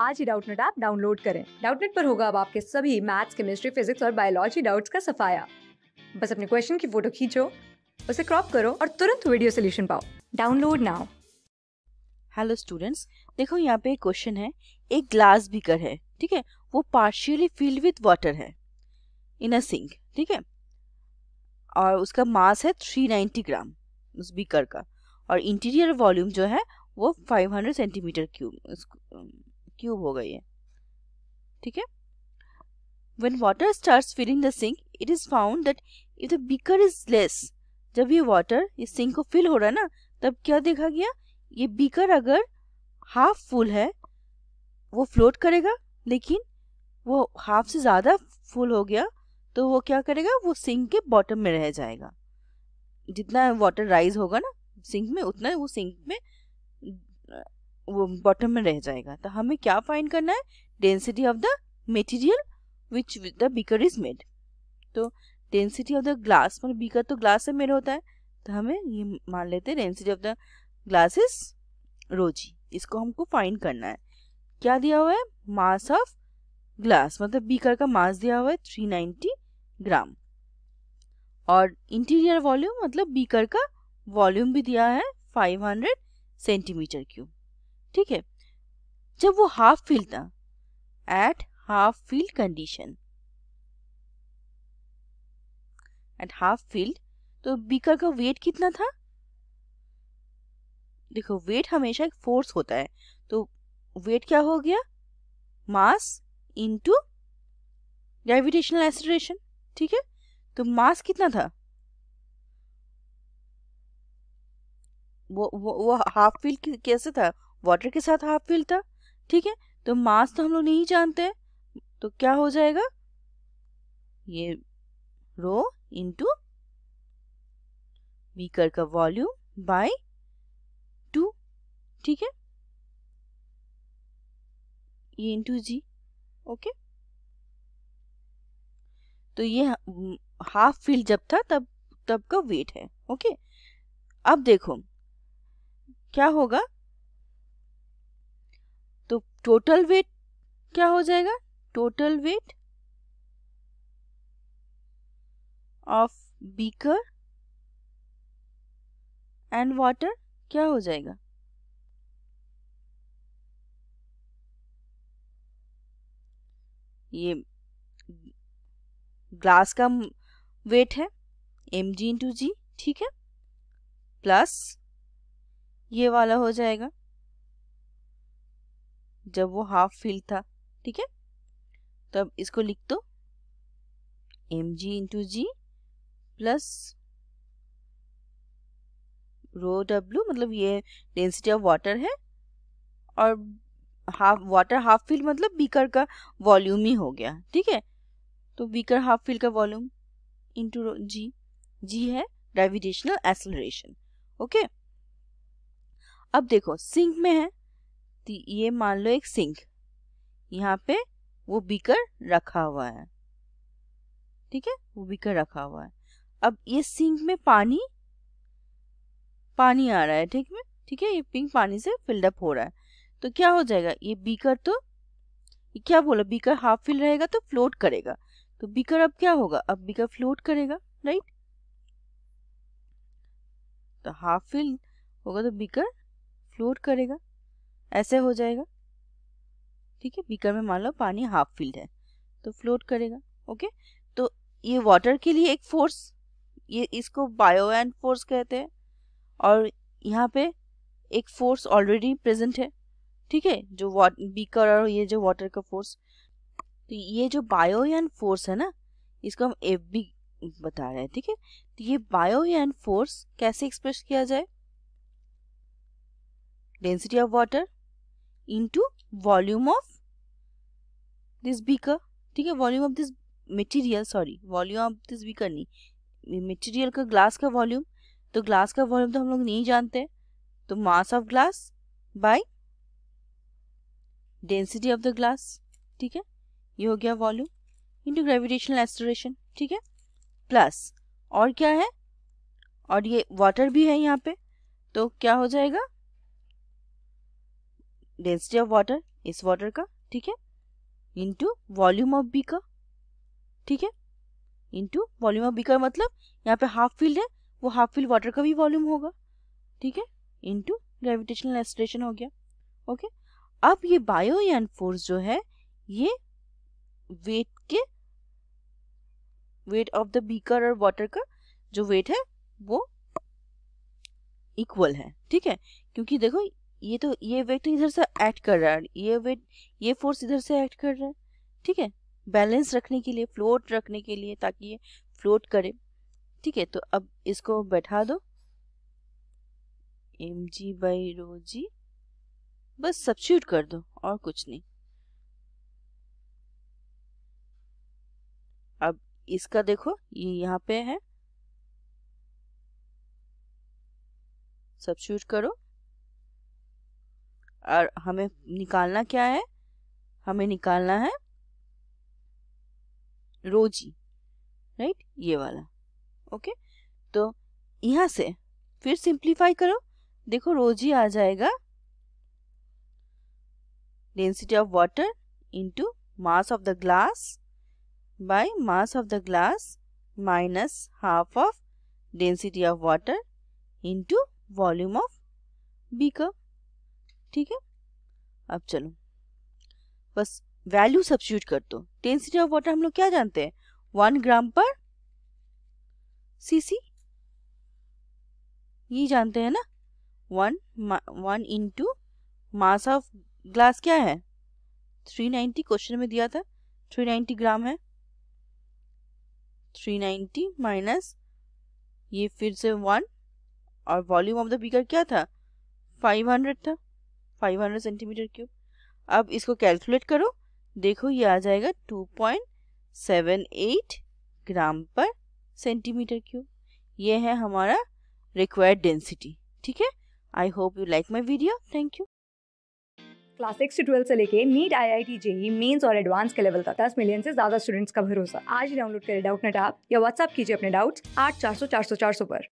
आज ही Doubtnut app download करें डाउटनेट पर होगा अब आपके सभी मैथ्स केमिस्ट्री फिजिक्स और बायोलॉजी डाउट्स का सफाया बस अपने क्वेश्चन की फोटो खींचो उसे क्रॉप करो और तुरंत वीडियो सोल्यूशन पाओ डाउनलोड नाउ हेलो स्टूडेंट्स देखो यहाँ पे एक क्वेश्चन है एक ग्लास बीकर है ठीक है वो पार्शियली फिल्ड विद वाटर है इन अ सिंक ठीक है और उसका मास है 390 ग्राम उस बीकर का और इंटीरियर वॉल्यूम जो है वो 500 सेंटीमीटर क्यूब क्यूब हो गई है ठीक है when water start filling the sink it is found that if the beaker is less जब ये वाटर ये सिंक को फिल हो रहा है ना तब क्या देखा गया ये बीकर अगर हाफ फुल है वो फ्लोट करेगा लेकिन वो हाफ से ज़्यादा फुल हो गया तो वो क्या करेगा वो सिंक के बॉटम में रह जाएगा जितना वाटर राइज होगा ना सिंक में उतना वो सिंक में बॉटम में रह जाएगा तो हमें क्या फाइंड करना है density of the material which the beaker is made तो डेंसिटी ऑफ द ग्लास मतलब बीकर तो ग्लास से मेड होता है तो हमें ये मान लेते हैं density of the glass is रोजी इसको हमको फाइंड करना है क्या दिया हुआ है मास ऑफ ग्लास मतलब बीकर का मास दिया हुआ है थ्री नाइन्टी ग्राम और इंटीरियर वॉल्यूम मतलब बीकर का वॉल्यूम भी दिया है फाइव हंड्रेड सेंटीमीटर क्यूब ठीक है जब वो हाफ फील था at half filled condition at half filled तो बीकर का वेट कितना था देखो वेट हमेशा एक फोर्स होता है तो वेट क्या हो गया मास इनटू ग्रेविटेशनल एसिडेशन ठीक है तो मास कितना था वो वो वो हाफ फील्ड कैसे था वाटर के साथ हाफ फिल था ठीक है तो मास तो हम लोग नहीं जानते तो क्या हो जाएगा ये रो इंटू बीकर का वॉल्यूम बाय टू ठीक है ये इंटू जी ओके तो ये हाफ फिल जब था तब तब का वेट है ओके अब देखो क्या होगा तो टोटल वेट क्या हो जाएगा total weight of beaker and water क्या हो जाएगा ये ग्लास का वेट है एम जी इंटू जी ठीक है प्लस ये वाला हो जाएगा जब वो हाफ फिल था ठीक है तो अब इसको लिख दो M G into G plus rho W मतलब ये डेंसिटी ऑफ वाटर है और हाफ वाटर हाफ फिल मतलब बीकर का वॉल्यूम ही हो गया ठीक है तो बीकर हाफ फिल का वॉल्यूम इंटू जी जी है ग्रेविटेशनल एसलरेशन ओके अब देखो सिंक में है ये मान लो एक सिंक यहाँ पे वो बीकर रखा हुआ है ठीक है वो बीकर रखा हुआ है अब ये सिंक में पानी पानी आ रहा है ठीक में ठीक है ये पिंक पानी से फिल्डअप हो रहा है तो क्या हो जाएगा ये बीकर तो ये क्या बोला बीकर हाफ फिल रहेगा तो फ्लोट करेगा तो बीकर अब क्या होगा अब बीकर फ्लोट करेगा राइट तो हाफ फिल होगा तो बीकर फ्लोट करेगा ऐसे हो जाएगा ठीक है बीकर में मान लो पानी हाफ फिल्ड है तो फ्लोट करेगा ओके तो ये वाटर के लिए एक फोर्स ये इसको बायो एंड फोर्स कहते हैं और यहाँ पे एक फोर्स ऑलरेडी प्रेजेंट है ठीक है जो बीकर और ये जो वाटर का फोर्स तो ये जो बायो एंड फोर्स है ना इसको हम एफ बी बता रहे हैं ठीक है तो ये बायो एंड फोर्स कैसे एक्सप्रेस किया जाए density of water into volume of this beaker ठीक है volume of this material sorry volume of this beaker नहीं material का glass का volume तो glass का volume तो हम लोग नहीं जानते तो mass of glass by density of the glass ठीक है ये हो गया वॉल्यूम इंटू ग्रेविटेशनल एक्सलरेशन ठीक है प्लस और क्या है और ये वाटर भी है यहाँ पे तो क्या हो जाएगा डेंसिटी ऑफ वाटर इस वाटर का ठीक है इंटू वॉल्यूम ऑफ बी का ठीक है इंटू वॉल्यूम ऑफ बी का मतलब यहाँ पे हाफ फील्ड है वो हाफ फील्ड वाटर का भी वॉल्यूम होगा ठीक है इंटू ग्रेविटेशनल एक्सलेशन हो गया ओके अब ये बायोयान फोर्स जो है ये वेट के वेट ऑफ द बीकर और वाटर का जो वेट है वो इक्वल है ठीक है क्योंकि देखो ये तो ये वेट तो इधर से एक्ट कर रहा है ये वेट ये फोर्स इधर से एक्ट कर रहा है ठीक है बैलेंस रखने के लिए फ्लोट रखने के लिए ताकि ये फ्लोट करे ठीक है तो अब इसको बैठा दो एम जी बाई रो जी बस सब्स्यूट कर दो और कुछ नहीं अब इसका देखो ये यहाँ पे है सब्स्यूट करो और हमें निकालना क्या है हमें निकालना है रोजी राइट ये वाला ओके तो यहाँ से फिर सिंप्लीफाई करो देखो रोजी आ जाएगा density of water into mass of the glass by mass of the glass minus half of density of water into volume of beaker ठीक है अब चलो बस वैल्यू सब्सिट्यूट कर दो डेंसिटी ऑफ वाटर हम लोग क्या जानते हैं वन ग्राम पर सीसी ये जानते हैं ना one one into mass of glass क्या है थ्री नाइन्टी क्वेश्चन में दिया था थ्री नाइन्टी ग्राम है थ्री नाइन्टी माइनस ये फिर से वन और वॉल्यूम ऑफ द बीकर क्या था फाइव हंड्रेड था फाइव हंड्रेड सेंटीमीटर क्यूब अब इसको कैलकुलेट करो देखो ये आ जाएगा two point seven eight gram पर सेंटीमीटर क्यूब ये है हमारा रिक्वायर्ड डेंसिटी ठीक है I hope you like my video thank you class six से ट्वेल्थ से लेके NEET I I T JEE mains और एडवांस के लेवल का दस मिलियन से ज्यादा स्टूडेंट्स का भरोसा आज डाउनलोड करें डाउट नेट आप या व्हाट्सअप कीजिए अपने डाउट्स आठ चार सौ चार सौ चार सौ पर